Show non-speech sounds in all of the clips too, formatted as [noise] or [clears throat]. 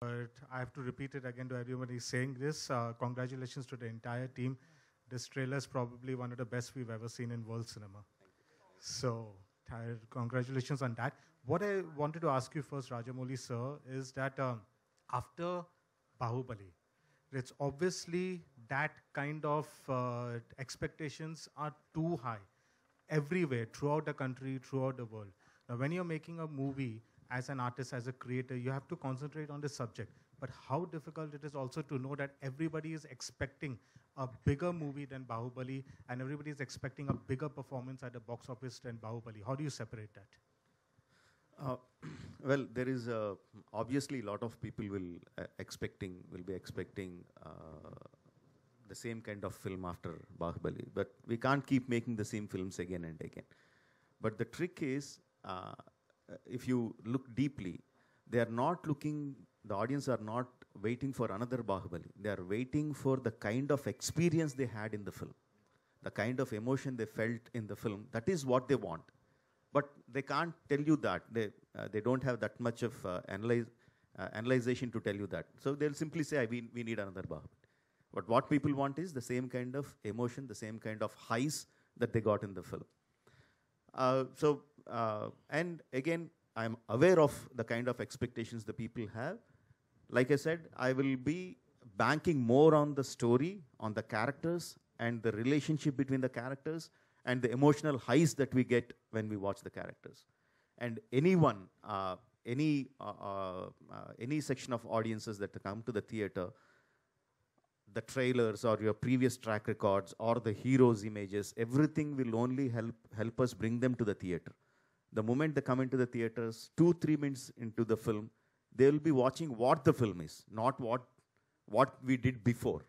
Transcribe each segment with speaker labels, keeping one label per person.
Speaker 1: But I have to repeat it again to everybody. saying this. Uh, congratulations to the entire team. This trailer is probably one of the best we've ever seen in world cinema. So, congratulations on that. What I wanted to ask you first, Rajamouli sir, is that um, after Bahubali, it's obviously that kind of uh, expectations are too high everywhere throughout the country, throughout the world. Now, when you're making a movie as an artist, as a creator, you have to concentrate on the subject. But how difficult it is also to know that everybody is expecting a bigger movie than Bahubali, and everybody is expecting a bigger performance at the box office than Bahubali. How do you separate that?
Speaker 2: Uh, [clears throat] well, there is uh, obviously a lot of people will uh, expecting will be expecting uh, the same kind of film after Bahubali, but we can't keep making the same films again and again. But the trick is uh, uh, if you look deeply, they are not looking, the audience are not waiting for another Bahubali. They are waiting for the kind of experience they had in the film, the kind of emotion they felt in the film. That is what they want. But they can't tell you that. They, uh, they don't have that much of uh, analyze, uh, analyzation to tell you that. So they'll simply say, we, we need another Bahubali. But what people want is the same kind of emotion, the same kind of highs that they got in the film. Uh, so uh, and again, I'm aware of the kind of expectations the people have. Like I said, I will be banking more on the story, on the characters, and the relationship between the characters, and the emotional highs that we get when we watch the characters. And anyone, uh, any, uh, uh, uh any section of audiences that come to the theater, the trailers or your previous track records or the heroes images everything will only help help us bring them to the theater the moment they come into the theaters, two, three minutes into the film, they will be watching what the film is, not what, what we did before.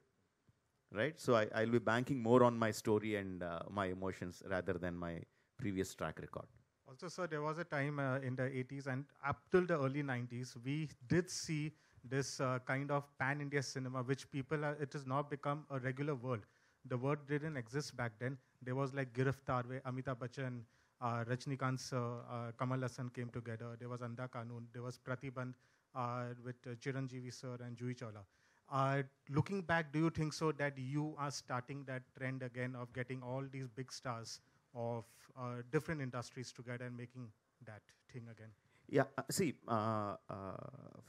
Speaker 2: Right? So I, will be banking more on my story and uh, my emotions rather than my previous track record. Also,
Speaker 1: sir, there was a time uh, in the 80s and up till the early 90s, we did see this uh, kind of pan-India cinema, which people, are, it has now become a regular world. The word didn't exist back then. There was like Giriftar, where Amitabh Bachchan, uh, Rajnikant's uh, uh, Kamal Hassan came together. There was Anda Kanun, there was Pratibandh uh, with Chiranjeevi sir and Jui Chawla. Uh, looking back, do you think so that you are starting that trend again of getting all these big stars of different industries together and making that thing again?
Speaker 2: Yeah, see,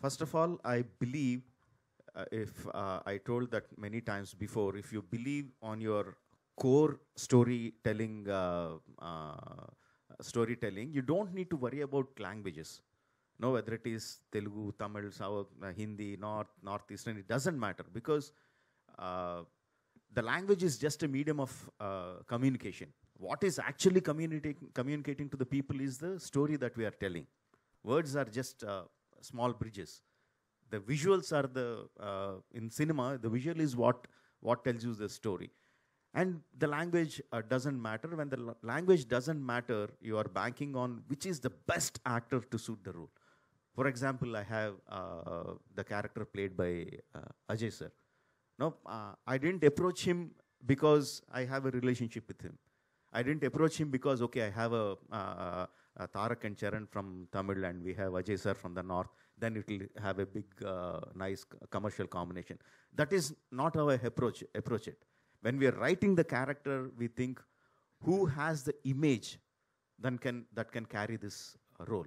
Speaker 2: first of all, I believe if uh, I told that many times before, if you believe on your core storytelling uh, uh, storytelling, you don't need to worry about languages. No, whether it is Telugu, Tamil, South, uh, Hindi, North, Northeastern, it doesn't matter because uh, the language is just a medium of uh, communication. What is actually communicating, to the people is the story that we are telling. Words are just small bridges the visuals are the uh, in cinema the visual is what what tells you the story and the language uh, doesn't matter. When the language doesn't matter, you are banking on which is the best actor to suit the role. For example, I have uh, the character played by uh, Ajay sir. No, uh, I didn't approach him because I have a relationship with him. I didn't approach him because, okay, I have a, uh, a uh, Tarak and Charan from Tamil and we have Ajay sir from the north. Then it will have a big, uh, nice commercial combination. That is not how I approach, approach it when we are writing the character, we think who has the image that can, that can carry this uh, role.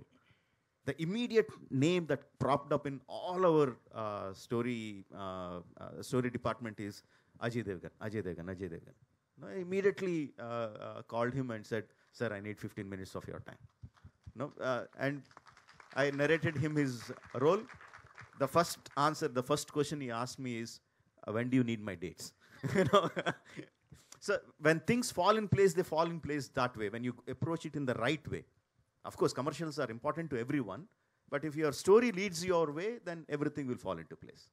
Speaker 2: The immediate name that propped up in all our uh, story uh, uh, story department is Ajay Devgan. Ajay Devgan. Ajay Devgan. No, I immediately uh, uh, called him and said, "Sir, I need 15 minutes of your time." No, and I narrated him his role. The first answer, the first question he asked me is, "When do you need my dates?" [laughs] you know [laughs] so when things fall in place they fall in place that way when you approach it in the right way of course commercials are important to everyone but if your story leads your way then everything will fall into place